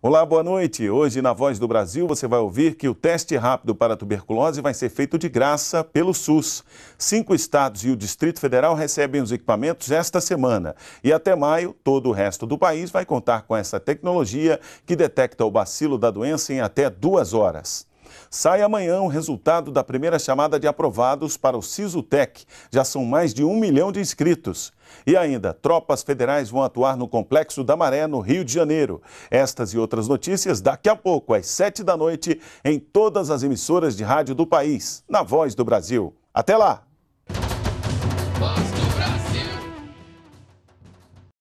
Olá, boa noite. Hoje na Voz do Brasil você vai ouvir que o teste rápido para tuberculose vai ser feito de graça pelo SUS. Cinco estados e o Distrito Federal recebem os equipamentos esta semana. E até maio, todo o resto do país vai contar com essa tecnologia que detecta o bacilo da doença em até duas horas. Sai amanhã o resultado da primeira chamada de aprovados para o SISUTEC. Já são mais de um milhão de inscritos. E ainda, tropas federais vão atuar no Complexo da Maré, no Rio de Janeiro. Estas e outras notícias daqui a pouco, às sete da noite, em todas as emissoras de rádio do país, na Voz do Brasil. Até lá!